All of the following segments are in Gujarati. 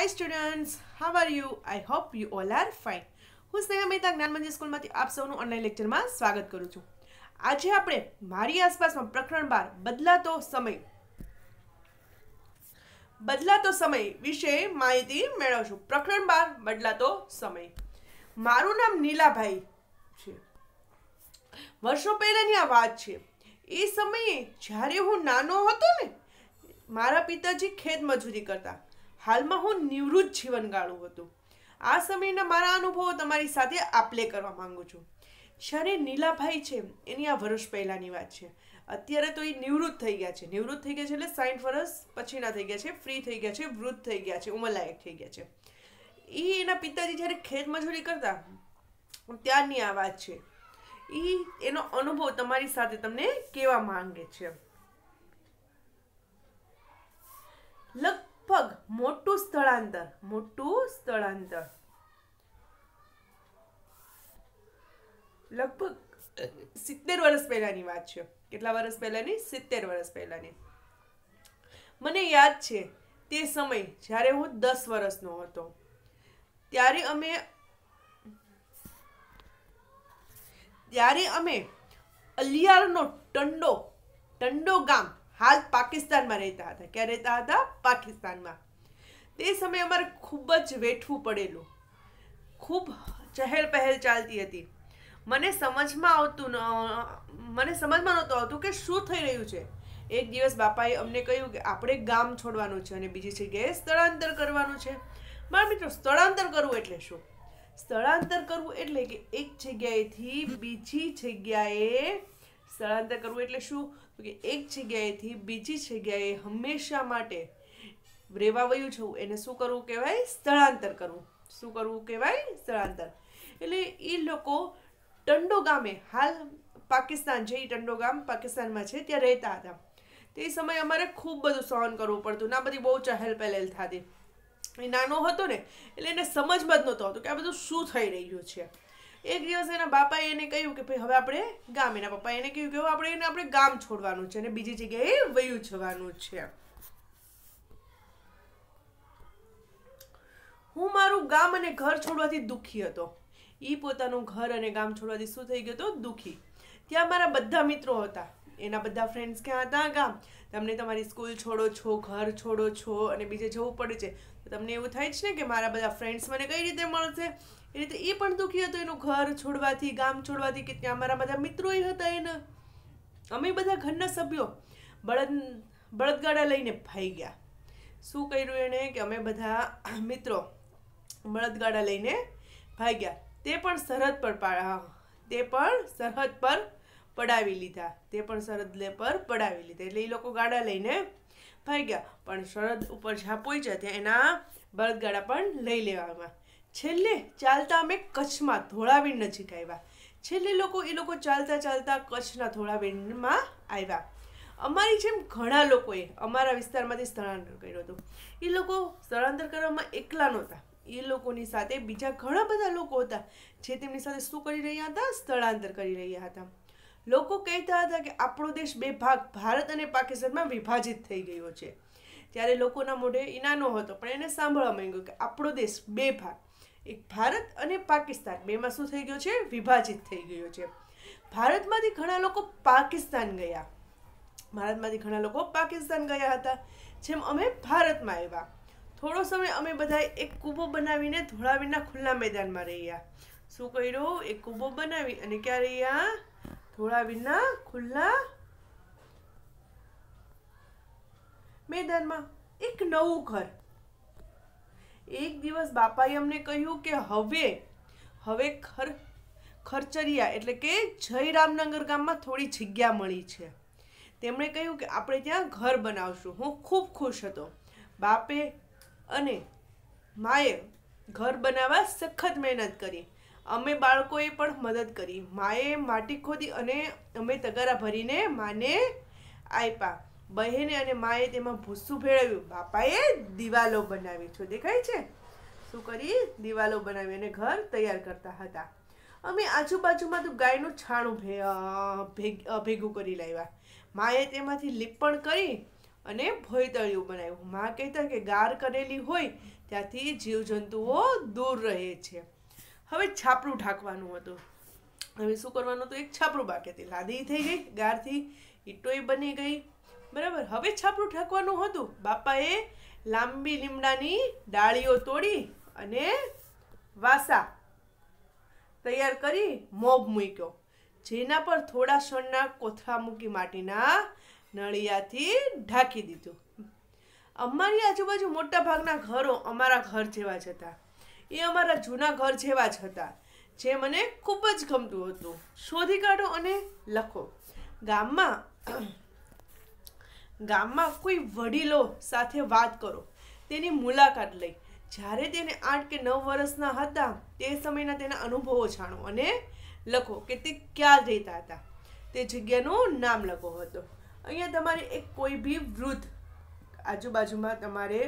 hi students how are you I hope you all are fine હું સ્નેહા મહેતા જ્ઞાનમંદિર સ્કૂલમાંથી આપ સૌનું ઓનલાઈન લેક્ચરમાં સ્વાગત કરું છું આજે આપણે મારી આસપાસમાં પ્રકરણ બાર બદલાતો સમય બદલાતો સમય વિશે માહિતી મેળવશું પ્રકરણ બાર બદલાતો સમય મારું નામ નીલાભાઈ છે વર્ષો પહેલાંની આ વાત છે એ સમયે જ્યારે હું નાનો હતો ને મારા પિતાજી ખેત મજૂરી કરતા હાલમાં હું નિવૃત્ત જીવન ગાળું હતું આ સમયના મારા અનુભવો તમારી સાથે આપલે કરવા માંગુ છું જ્યારે નીલાભાઈ છે એની આ વર્ષ પહેલાંની વાત છે અત્યારે તો એ નિવૃત્ત થઈ ગયા છે નિવૃત્ત થઈ ગયા છે એટલે સાઠ વર્ષ પછીના થઈ ગયા છે ફ્રી થઈ ગયા છે વૃદ્ધ થઈ ગયા છે ઉંમરલાયક થઈ ગયા છે એ એના પિતાજી જ્યારે ખેતમજૂરી કરતા ત્યારની આ વાત છે એ એનો અનુભવ તમારી સાથે તમને કહેવા માંગે છે લગ પગ મોટું સ્થળાંતર મોટું સ્થળાંતર લગભગ સિત્તેર વર્ષ પહેલાની વાત છે કેટલા વર્ષ પહેલાની સિત્તેર વર્ષ પહેલાની મને યાદ છે તે સમય જ્યારે હું દસ વર્ષનો હતો ત્યારે અમે ત્યારે અમે અલિયારનો ટંડો ટંડો ગામ હાલ પાકિસ્તાનમાં રહેતા હતા ક્યાં રહેતા હતા પાકિસ્તાનમાં તે સમયે અમારે ખૂબ જ વેઠવું પડેલું ખૂબ ચહેલ પહેલ ચાલતી હતી મને સમજમાં આવતું ન મને સમજમાં નહોતું આવતું કે શું થઈ રહ્યું છે એક દિવસ બાપાએ અમને કહ્યું કે આપણે ગામ છોડવાનું છે અને બીજી જગ્યાએ સ્થળાંતર કરવાનું છે મારા મિત્રો સ્થળાંતર કરવું એટલે શું સ્થળાંતર કરવું એટલે કે એક જગ્યાએથી બીજી જગ્યાએ સ્થળાંતર કરવું એટલે શું કે એક જગ્યાએથી બીજી જગ્યાએ હંમેશા માટે રેવા વયું જવું એને શું કરવું કહેવાય સ્થળાંતર કરવું શું કરવું કહેવાય સ્થળાંતર એટલે એ લોકો ટંડો ગામે હાલ પાકિસ્તાન જે ટંડો ગામ પાકિસ્તાનમાં છે ત્યાં રહેતા હતા તે સમયે અમારે ખૂબ બધું સહન કરવું પડતું ના બધી બહુ ચહેલ પહેલ થતી એ નાનો હતો ને એટલે એને સમજમાં જ નહોતો હતો કે આ બધું શું થઈ રહ્યું છે એક દિવસ એના બાપાએ એને કહ્યું કે ભાઈ હવે આપણે ગામ એના પપ્પાએ એને કહ્યું કે હવે આપણે એને આપણે ગામ છોડવાનું છે અને બીજી જગ્યાએ વયું જવાનું છે હું મારું ગામ અને ઘર છોડવાથી દુઃખી હતો એ પોતાનું ઘર અને ગામ છોડવાથી શું થઈ ગયો હતો દુઃખી ત્યાં મારા બધા મિત્રો હતા એના બધા ફ્રેન્ડ્સ ક્યાં હતા ગામ તમને તમારી સ્કૂલ છોડો છો ઘર છોડો છો અને બીજે જવું પડે છે તો તમને એવું થાય છે ને કે મારા બધા ફ્રેન્ડ્સ મને કઈ રીતે મળશે એ રીતે એ પણ દુઃખી હતો એનું ઘર છોડવાથી ગામ છોડવાથી કે ત્યાં અમારા બધા મિત્રો હતા એને અમે બધા ઘરના સભ્યો બળદ બળદગાડા લઈને ભાઈ ગયા શું કર્યું એણે કે અમે બધા મિત્રો બળદગાડા લઈને ભાઈ ગયા તે પણ સરહદ પર તે પણ સરહદ પર પડાવી લીધા તે પણ સરહદ પર પડાવી લીધા એટલે એ લોકો ગાડા લઈને ભાઈ ગયા પણ સરહદ ઉપર જ્યાં પહોંચ્યા ત્યાં એના બળદગાડા પણ લઈ લેવામાં છેલ્લે ચાલતા અમે કચ્છમાં ધોળાવીર નજીક આવ્યા છેલ્લે લોકો એ લોકો ચાલતા ચાલતા કચ્છના ધોળાવીરમાં આવ્યા અમારી જેમ ઘણા લોકોએ અમારા વિસ્તારમાંથી સ્થળાંતર કર્યું હતું એ લોકો સ્થળાંતર કરવામાં એકલા નહોતા એ લોકોની સાથે બીજા ઘણા બધા લોકો હતા જે તેમની સાથે શું કરી રહ્યા હતા સ્થળાંતર કરી રહ્યા હતા લોકો કહેતા હતા કે આપણો દેશ બે ભાગ ભારત અને પાકિસ્તાનમાં વિભાજિત થઈ ગયો છે ત્યારે લોકોના મોઢે ઈનાનો હતો પણ એને સાંભળવા માંગ્યું કે આપણો દેશ બે ભાગ એક ભારત અને પાકિસ્તાન બેમાં શું થઈ ગયો છે વિભાજિત થઈ ગયો છે ભારતમાંથી ઘણા લોકો પાકિસ્તાન ગયા ભારતમાંથી ઘણા લોકો પાકિસ્તાન ગયા હતા જેમ અમે ભારતમાં આવ્યા થોડો સમય અમે બધા એક કૂબો બનાવીને ધોળા ધોળાવીના ખુલ્લા મેદાનમાં રહ્યા શું કર્યું એક કૂબો બનાવી અને ક્યાં રહ્યા ધોળા વિના ખુલ્લા મેદાનમાં એક નવું ઘર એક દિવસ બાપાએ અમને કહ્યું કે હવે હવે ખર ખરચરિયા એટલે કે જયરામનગર ગામમાં થોડી જગ્યા મળી છે તેમણે કહ્યું કે આપણે ત્યાં ઘર બનાવશું હું ખૂબ ખુશ હતો બાપે અને માએ ઘર બનાવવા સખત મહેનત કરી અમે બાળકોએ પણ મદદ કરી માએ માટી ખોદી અને અમે તગારા ભરીને માને આપ્યા બહેને અને માએ તેમાં ભૂસું ભેળવ્યું બાપાએ દિવાલો બનાવી છો દેખાય છે શું કરી દિવાલો બનાવી અને ઘર તૈયાર કરતા હતા અમે આજુબાજુમાં તો ગાયનું છાણું ભેગું કરી લાવ્યા માએ તેમાંથી લીપણ કરી અને ભોયતળિયું બનાવ્યું મા કહેતા કે ગાર કરેલી હોય ત્યાંથી જીવજંતુઓ દૂર રહે છે હવે છાપરું ઢાંકવાનું હતું હવે શું કરવાનું હતું એક છાપરું બાકી હતી લાદી થઈ ગઈ ગારથી ઈટોય બની ગઈ બરાબર હવે છાપરું ઢાંકવાનું હતું બાપાએ લાંબી લીમડાની ડાળીઓ તોડી અને વાસા તૈયાર કરી મોબ મૂક્યો જેના પર થોડા ક્ષણના કોથળા મૂકી માટીના નળિયાથી ઢાંકી દીધું અમારી આજુબાજુ મોટા ભાગના ઘરો અમારા ઘર જેવા જ હતા એ અમારા જૂના ઘર જેવા જ હતા જે મને ખૂબ જ ગમતું હતું શોધી કાઢો અને લખો ગામમાં ગામમાં કોઈ વડીલો સાથે વાત કરો તેની મુલાકાત લઈ જ્યારે તેને આઠ કે નવ વર્ષના હતા તે સમયના તેના અનુભવો જાણો અને લખો કે તે ક્યાં રહેતા હતા તે જગ્યાનું નામ લખો હતો અહીંયા તમારે એક કોઈ બી વૃદ્ધ આજુબાજુમાં તમારે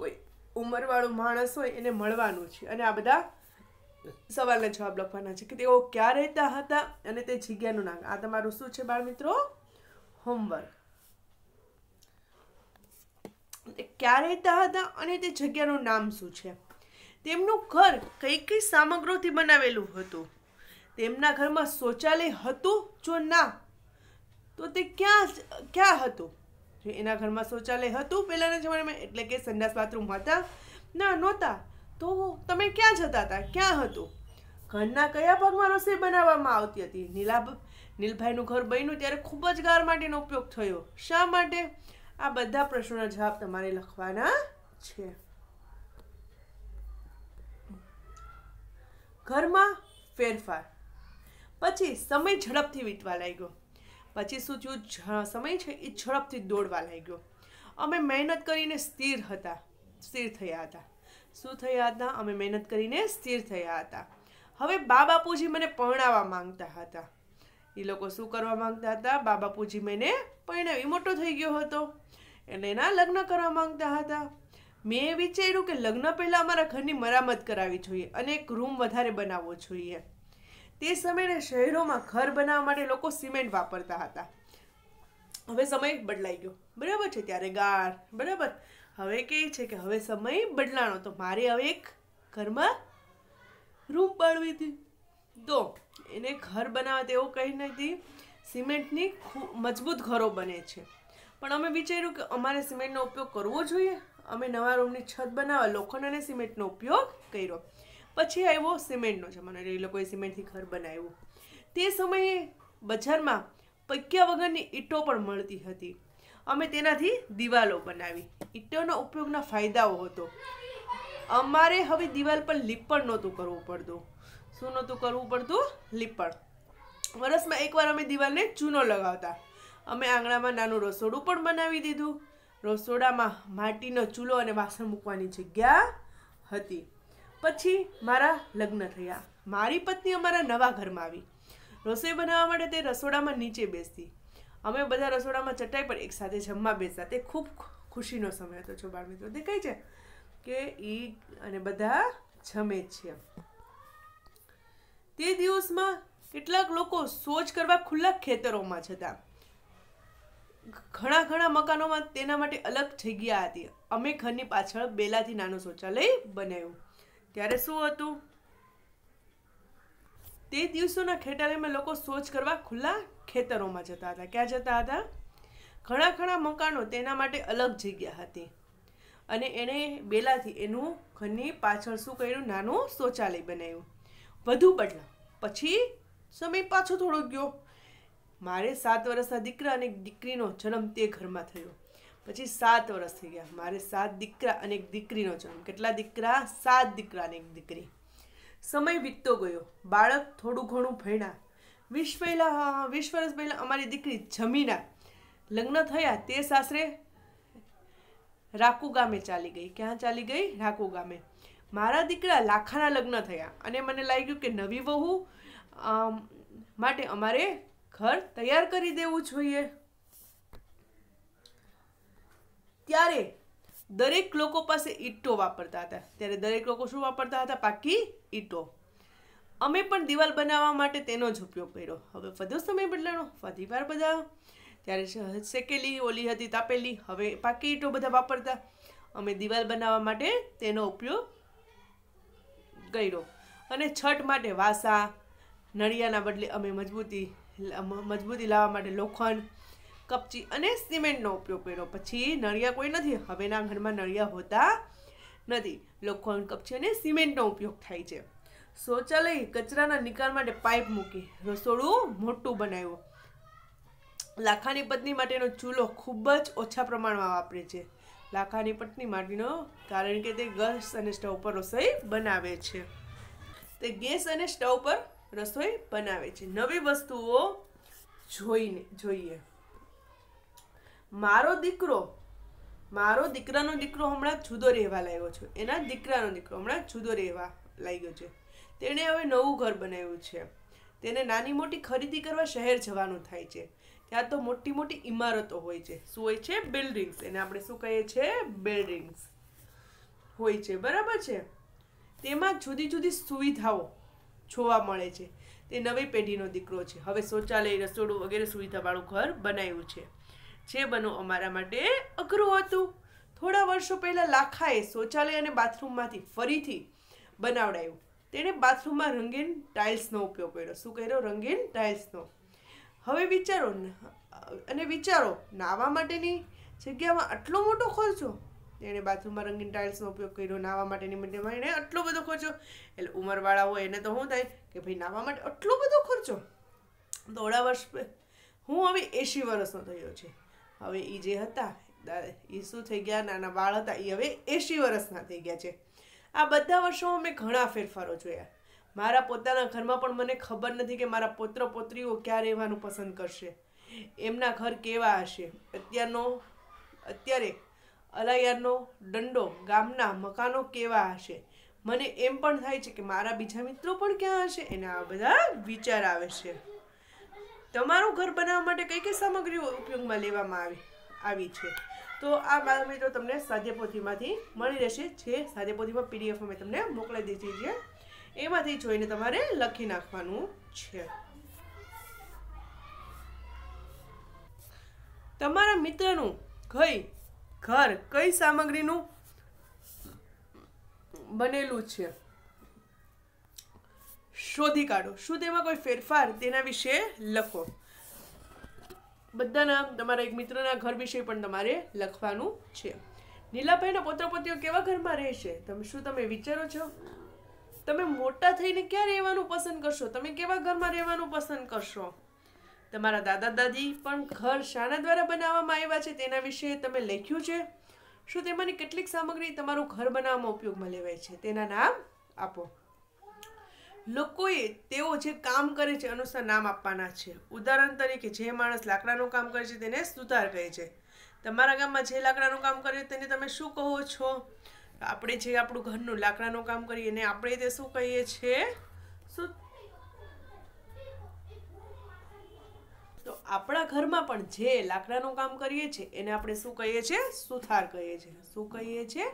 કોઈ ઉંમરવાળું માણસ હોય એને મળવાનું છે અને આ બધા સવાલના જવાબ લખવાના છે કે તેઓ ક્યાં રહેતા હતા અને તે જગ્યાનું નામ આ તમારું શું છે બાળ મિત્રો હોમવર્ક તે ક્યારે રહેતા હતા અને તે જગ્યાનું નામ શું છે તેમનું ઘર કઈ કઈ સામગ્રીઓથી બનાવેલું હતું તેમના ઘરમાં શૌચાલય હતું જો ના તો તે ક્યાં ક્યાં હતું એના ઘરમાં શૌચાલય હતું પહેલાંના જમાનામાં એટલે કે સંડાસ બાથરૂમ હતા ના નહોતા તો તમે ક્યાં જતા હતા ક્યાં હતું ઘરના કયા ભાગમાં રસોઈ બનાવવામાં આવતી હતી નીલા નીલભાઈનું ઘર બન્યું ત્યારે ખૂબ જ ગાર માટેનો ઉપયોગ થયો શા માટે આ બધા પ્રશ્નોના જવાબ તમારે લખવાના છે ઘરમાં ફેરફાર પછી સમય ઝડપથી વીતવા લાગ્યો પછી શું થયું સમય છે એ ઝડપથી દોડવા લાગ્યો અમે મહેનત કરીને સ્થિર હતા સ્થિર થયા હતા શું થયા હતા અમે મહેનત કરીને સ્થિર થયા હતા હવે બા બાપુજી મને પરણાવવા માંગતા હતા એ લોકો શું કરવા માંગતા હતા બાબા પૂજીમેને પરિણામી મોટો થઈ ગયો હતો એટલે એના લગ્ન કરવા માંગતા હતા મેં વિચાર્યું કે લગ્ન પહેલાં અમારા ઘરની મરામત કરાવી જોઈએ અને એક રૂમ વધારે બનાવવો જોઈએ તે સમયે શહેરોમાં ઘર બનાવવા માટે લોકો સિમેન્ટ વાપરતા હતા હવે સમય બદલાઈ ગયો બરાબર છે ત્યારે ગાર બરાબર હવે કે છે કે હવે સમય બદલાણો તો મારે હવે એક ઘરમાં રૂમ પાડવી હતી તો એને ઘર બનાવવા તેઓ કંઈ નથી સિમેન્ટની ખૂબ મજબૂત ઘરો બને છે પણ અમે વિચાર્યું કે અમારે સિમેન્ટનો ઉપયોગ કરવો જોઈએ અમે નવા રૂમની છત બનાવવા લોખંડ અને સિમેન્ટનો ઉપયોગ કર્યો પછી આવ્યો સિમેન્ટનો જમાનો એ લોકોએ સિમેન્ટથી ઘર બનાવ્યું તે સમયે બજારમાં પૈક્યા વગરની ઈંટો પણ મળતી હતી અમે તેનાથી દિવાલો બનાવી ઈંટોના ઉપયોગના ફાયદાઓ હતો અમારે હવે દિવાલ પર લીપણ નહોતું કરવું પડતું શું નહોતું કરવું પડતું લીપણ વરસમાં એકવાર અમે દિવાલને ચૂનો લગાવતા અમે આંગણામાં નાનું રસોડું પણ બનાવી દીધું રસોડામાં માટીનો ચૂલો અને વાસણ મૂકવાની જગ્યા હતી પછી મારા લગ્ન થયા મારી પત્ની અમારા નવા ઘરમાં આવી રસોઈ બનાવવા માટે તે રસોડામાં નીચે બેસતી અમે બધા રસોડામાં ચટાઈ પણ એકસાથે જમવા બેસતા તે ખૂબ ખુશીનો સમય હતો છો બાળ મિત્રો દેખાય છે કે એ અને બધા જમે છે તે દિવસમાં કેટલાક લોકો સોજ કરવા ખુલ્લા ખેતરોમાં જતા ઘણા ઘણા મકાનોમાં તેના માટે અલગ જગ્યા હતી અમે ઘરની પાછળ બેલાથી નાનું શૌચાલય બનાવ્યું ત્યારે શું હતું તે દિવસોના ખેટાલયમાં લોકો સોજ કરવા ખુલ્લા ખેતરોમાં જતા હતા ક્યાં જતા હતા ઘણા ઘણા મકાનો તેના માટે અલગ જગ્યા હતી અને એણે બેલાથી એનું ઘરની પાછળ શું કર્યું નાનું શૌચાલય બનાવ્યું વધુ બદલા પછી સમય પાછો થોડો ગયો મારે સાત વર્ષના દીકરા અને દીકરીનો જન્મ તે ઘરમાં થયો પછી સાત વર્ષ થઈ ગયા મારે સાત દીકરા અને એક દીકરીનો જન્મ કેટલા દીકરા સાત દીકરા અને એક દીકરી સમય વીતતો ગયો બાળક થોડું ઘણું ભણ્યા વીસ પહેલાં વીસ વર્ષ પહેલાં અમારી દીકરી જમીના લગ્ન થયા તે સાસરે રાખુ ગામે ચાલી ગઈ ક્યાં ચાલી ગઈ રાખુ ગામે મારા દીકરા લાખાના લગ્ન થયા અને મને લાગ્યું કે નવી વહુ માટે અમારે ઘર તૈયાર કરી દેવું જોઈએ ત્યારે દરેક લોકો પાસે ઈંટો વાપરતા હતા ત્યારે દરેક લોકો શું વાપરતા હતા પાકી ઈંટો અમે પણ દિવાલ બનાવવા માટે તેનો જ ઉપયોગ કર્યો હવે વધુ સમય બદલાણો ફરી વાર બધા ત્યારે શેકેલી ઓલી હતી તાપેલી હવે પાકી ઈંટો બધા વાપરતા અમે દિવાલ બનાવવા માટે તેનો ઉપયોગ કર્યો અને છઠ માટે વાસા નળિયાના બદલે અમે મજબૂતી મજબૂતી લાવવા માટે લોખંડ કપચી અને સિમેન્ટનો ઉપયોગ કર્યો પછી નળિયા કોઈ નથી હવેના ઘરમાં નળિયા હોતા નથી લોખંડ કપચી અને સિમેન્ટનો ઉપયોગ થાય છે શૌચાલય કચરાના નિકાલ માટે પાઇપ મૂકી રસોડું મોટું બનાવ્યું લાખાની પત્ની માટેનો ચૂલો ખૂબ જ ઓછા પ્રમાણમાં વાપરે છે લાખાની પટની માટીનો કારણ કે તે ગેસ અને સ્ટવ પર રસોઈ બનાવે છે તે ગેસ અને સ્ટવ પર રસોઈ બનાવે છે નવી વસ્તુઓ જોઈને જોઈએ મારો દીકરો મારો દીકરાનો દીકરો હમણાં જુદો રહેવા લાગ્યો છે એના દીકરાનો દીકરો હમણાં જુદો રહેવા લાગ્યો છે તેણે હવે નવું ઘર બનાવ્યું છે તેને નાની મોટી ખરીદી કરવા શહેર જવાનું થાય છે ત્યાં તો મોટી મોટી ઇમારતો હોય છે શું હોય છે બિલ્ડિંગ્સ એને આપણે શું કહીએ છીએ બિલ્ડિંગ્સ હોય છે બરાબર છે તેમાં જુદી જુદી સુવિધાઓ જોવા મળે છે તે નવી પેઢીનો દીકરો છે હવે શૌચાલય રસોડું વગેરે સુવિધાવાળું ઘર બનાવ્યું છે જે બનવું અમારા માટે અઘરું હતું થોડા વર્ષો પહેલાં લાખાએ શૌચાલય અને બાથરૂમમાંથી ફરીથી બનાવડાયું તેણે બાથરૂમમાં રંગીન ટાઇલ્સનો ઉપયોગ કર્યો શું કર્યો રંગીન ટાઇલ્સનો હવે વિચારો અને વિચારો નાવા માટેની જગ્યામાં આટલો મોટો ખર્ચો એણે બાથરૂમમાં રંગીન ટાઇલ્સનો ઉપયોગ કર્યો નાવા માટેની મધ્યમાં એણે આટલો બધો ખર્ચો એટલે ઉંમરવાળા હોય એને તો શું થાય કે ભાઈ નાવા માટે આટલો બધો ખર્ચો દોઢા વર્ષ હું હવે એંશી વર્ષનો થયો છે હવે એ જે હતા એ શું થઈ ગયા નાના બાળ હતા એ હવે એંશી વર્ષના થઈ ગયા છે આ બધા વર્ષોમાં મેં ઘણા ફેરફારો જોયા મારા પોતાના ઘરમાં પણ મને ખબર નથી કે મારા પોત્ર પુત્રીઓ ક્યાં રહેવાનું પસંદ કરશે એમના ઘર કેવા હશે અત્યારનો અત્યારે અલાયારનો દંડો ગામના મકાનો કેવા હશે મને એમ પણ થાય છે કે મારા બીજા મિત્રો પણ ક્યાં હશે એના આ બધા વિચાર આવે છે તમારું ઘર બનાવવા માટે કઈ કઈ સામગ્રીઓ ઉપયોગમાં લેવામાં આવી આવી છે તો આ મારા મિત્રો તમને સાધ્યપોથીમાંથી મળી રહેશે જે સાધ્યપોથીમાં પીડીએફ અમે તમને મોકલાવી દીધી છે એમાંથી જોઈને તમારે લખી નાખવાનું છે તમારા મિત્રનું કઈ ઘર કઈ સામગ્રીનું બનેલું છે શોધી કાઢો શું તેમાં કોઈ ફેરફાર તેના વિશે લખો બધાના તમારા એક મિત્રના ઘર વિશે પણ તમારે લખવાનું છે નીલાભાઈના પોત્ર પોતીઓ કેવા ઘરમાં રહેશે તમે શું તમે વિચારો છો તમે મોટા થઈને ક્યાં રહેવાનું પસંદ કરશો તમે કેવા ઘરમાં રહેવાનું પસંદ કરશો તમારા દાદા દાદી પણ ઘર શાના દ્વારા બનાવવામાં આવ્યા છે તેના વિશે તમે લખ્યું છે શું તેમાંની કેટલીક સામગ્રી તમારું ઘર બનાવવામાં ઉપયોગમાં લેવાય છે તેના નામ આપો લોકોએ તેઓ જે કામ કરે છે અનુસાર નામ આપવાના છે ઉદાહરણ તરીકે જે માણસ લાકડાનું કામ કરે છે તેને સુધાર કહે છે તમારા ગામમાં જે લાકડાનું કામ કરે તેને તમે શું કહો છો આપણે જે આપણું ઘરનું લાકડાનું કામ કરીએ ને આપણે તે શું કહીએ છીએ શું તો આપણા ઘરમાં પણ જે લાકડાનું કામ કરીએ છીએ એને આપણે શું કહીએ છીએ સુથાર કહીએ છીએ શું કહીએ છીએ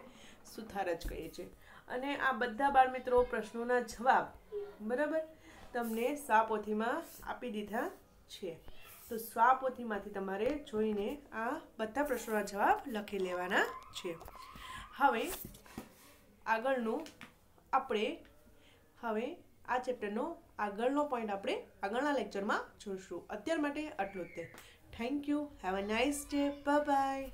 સુથાર જ કહીએ છીએ અને આ બધા બાળ મિત્રો પ્રશ્નોના જવાબ બરાબર તમને સાપોથીમાં આપી દીધા છે તો સ્વાપોથીમાંથી તમારે જોઈને આ બધા પ્રશ્નોના જવાબ લખી લેવાના છે હવે આગળનું આપણે હવે આ ચેપ્ટરનો આગળનો પોઈન્ટ આપણે આગળના લેક્ચરમાં જોઈશું અત્યાર માટે આટલું જ તે thank you have a nice day by